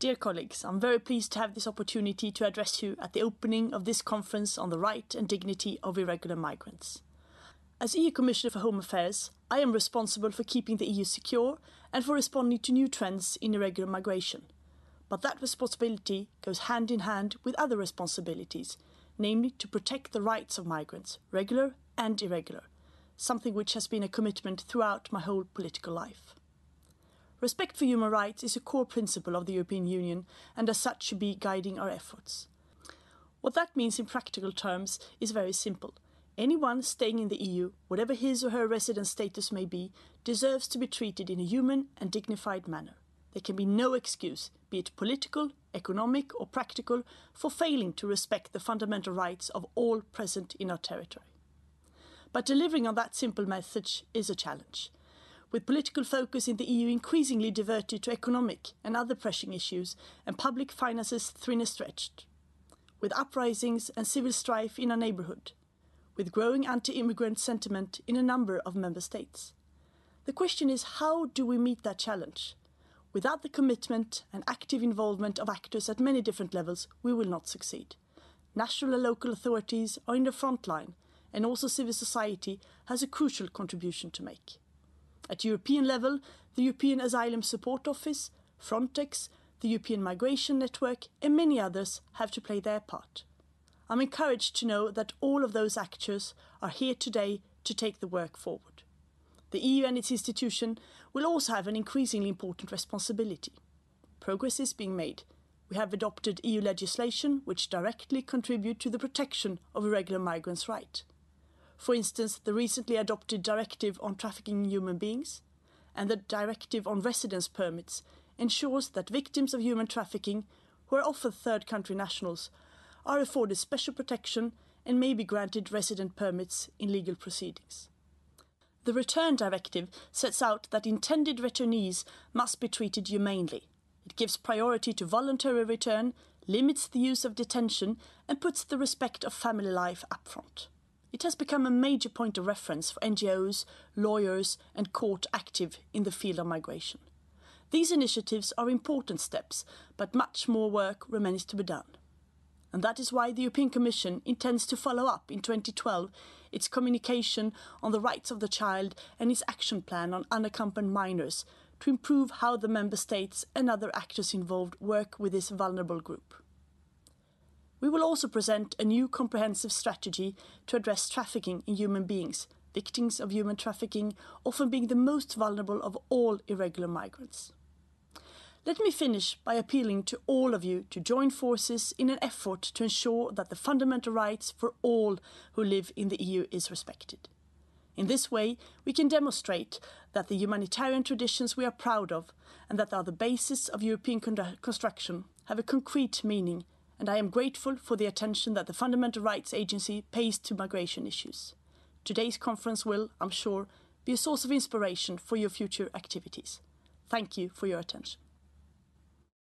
Dear colleagues, I'm very pleased to have this opportunity to address you at the opening of this conference on the right and dignity of irregular migrants. As EU Commissioner for Home Affairs, I am responsible for keeping the EU secure and for responding to new trends in irregular migration. But that responsibility goes hand in hand with other responsibilities, namely to protect the rights of migrants, regular and irregular, something which has been a commitment throughout my whole political life. Respect for human rights is a core principle of the European Union and as such should be guiding our efforts. What that means in practical terms is very simple. Anyone staying in the EU, whatever his or her resident status may be, deserves to be treated in a human and dignified manner. There can be no excuse, be it political, economic, or practical, for failing to respect the fundamental rights of all present in our territory. But delivering on that simple message is a challenge with political focus in the EU increasingly diverted to economic and other pressing issues and public finances thin and stretched, with uprisings and civil strife in our neighbourhood, with growing anti immigrant sentiment in a number of member states. The question is how do we meet that challenge? Without the commitment and active involvement of actors at many different levels, we will not succeed. National and local authorities are in the front line, and also civil society has a crucial contribution to make. At European level, the European Asylum Support Office, Frontex, the European Migration Network, and many others have to play their part. I'm encouraged to know that all of those actors are here today to take the work forward. The EU and its institution will also have an increasingly important responsibility. Progress is being made. We have adopted EU legislation which directly contribute to the protection of irregular migrants' rights for instance, the recently adopted Directive on Trafficking in Human Beings and the Directive on Residence Permits ensures that victims of human trafficking, who are often third country nationals, are afforded special protection and may be granted resident permits in legal proceedings. The Return Directive sets out that intended returnees must be treated humanely. It gives priority to voluntary return, limits the use of detention, and puts the respect of family life up front. It has become a major point of reference for NGOs, lawyers, and court active in the field of migration. These initiatives are important steps, but much more work remains to be done. And that is why the European Commission intends to follow up in 2012 its communication on the rights of the child and its action plan on unaccompanied minors to improve how the member states and other actors involved work with this vulnerable group. We will also present a new comprehensive strategy to address trafficking in human beings, victims of human trafficking often being the most vulnerable of all irregular migrants. Let me finish by appealing to all of you to join forces in an effort to ensure that the fundamental rights for all who live in the EU is respected. In this way, we can demonstrate that the humanitarian traditions we are proud of and that are the basis of European construction have a concrete meaning and I am grateful for the attention that the Fundamental Rights Agency pays to migration issues. Today's conference will, I'm sure, be a source of inspiration for your future activities. Thank you for your attention.